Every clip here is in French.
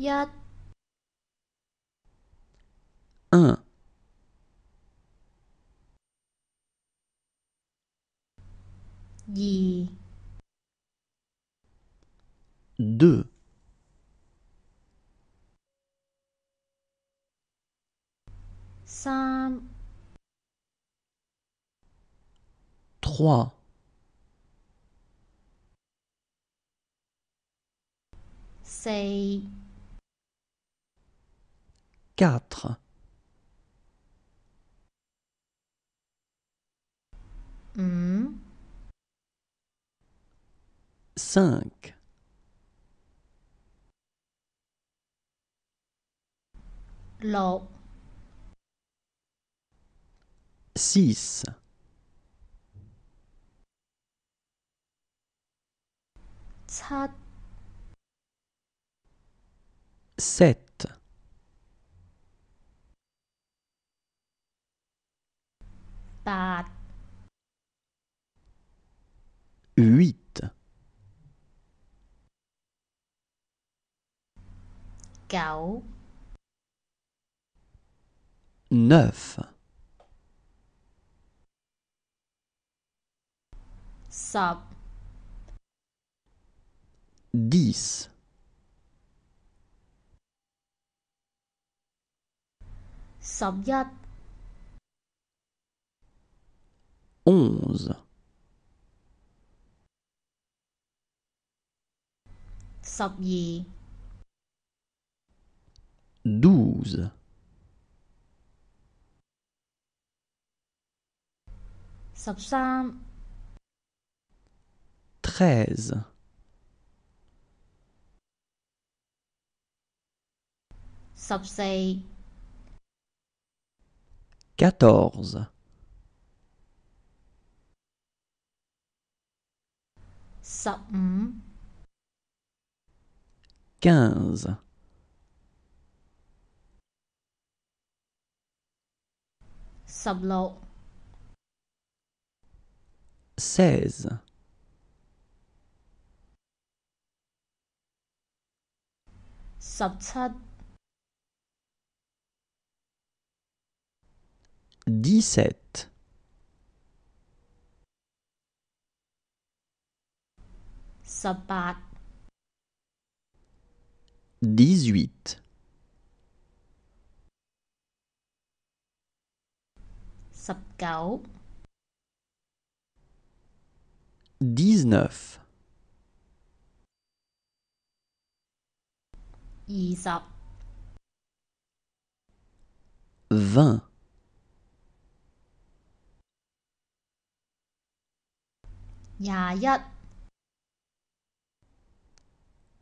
1 1 2 2 3 3 4 4. 5. 6. 7. mustard. 8 9 9 10 10 11. 12. 13. 14. 14. 15 15 16 17 18 19 19 20 21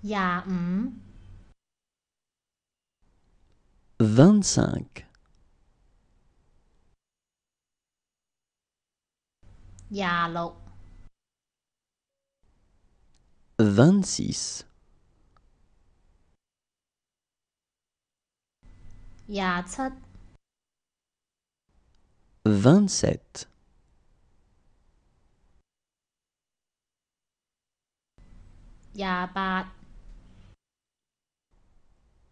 廿五 v w e n t y i 廿六 v i n t s i x 廿七 v i n t s e v t 廿八。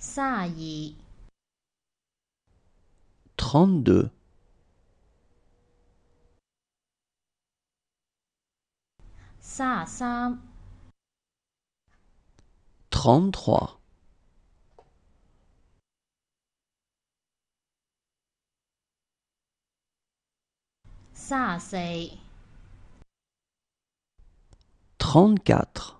32 32 33 33 34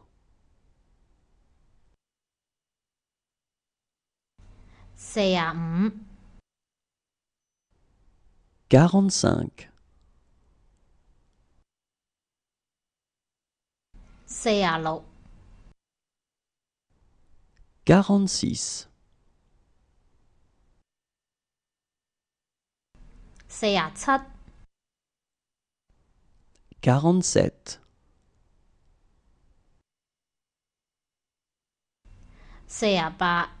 45 46 47 48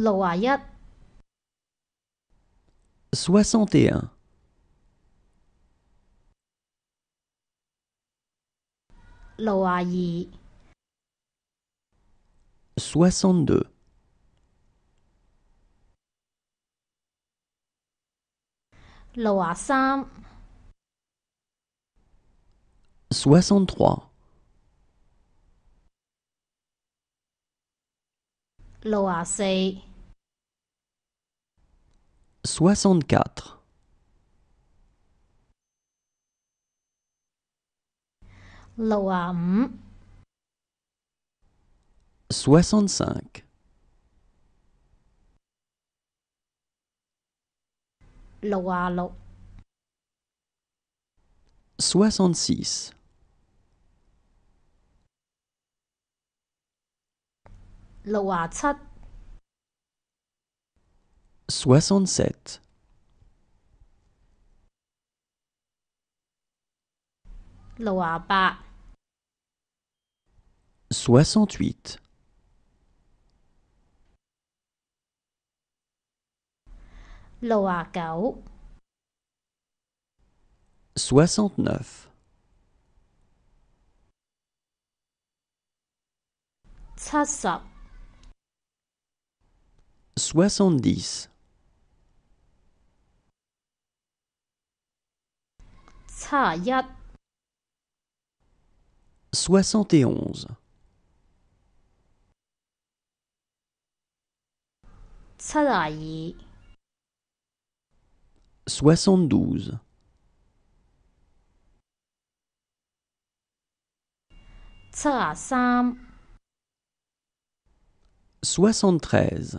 六啊一，六啊二，六啊三，六啊四。soixante-quatre soixante-cinq soixante-six soixante-sept soixante-huit soixante-neuf soixante-dix soixante et onze soixante douze soixante treize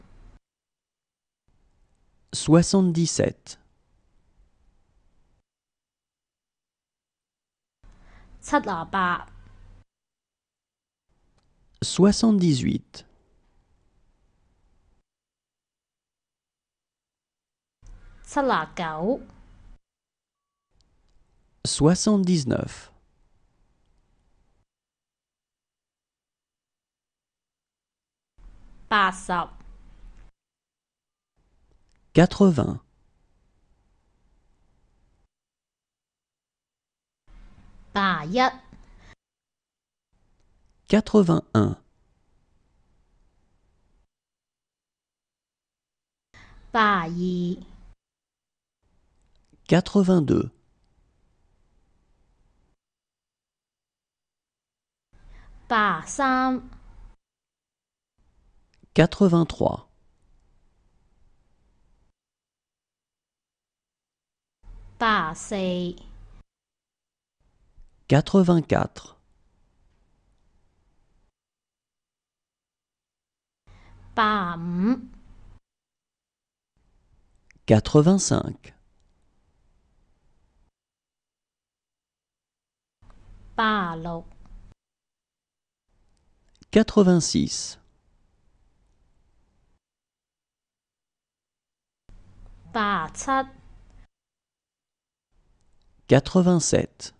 Soixante-dix-sept. Soixante-dix-huit. Soixante-dix-neuf. 80 81 81 82 83 84 85 86 87 87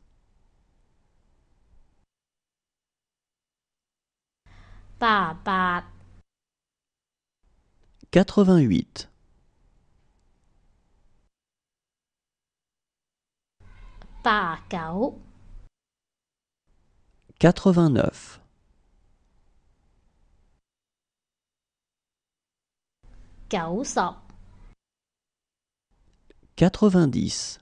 88 89 90 90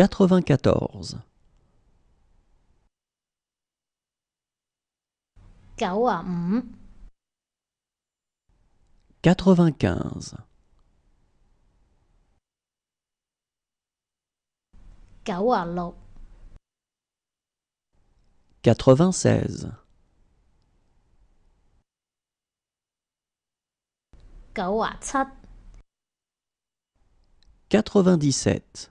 94 95 96 97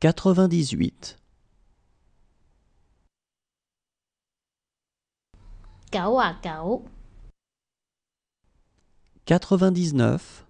quatre vingt dix huit vingt dix neuf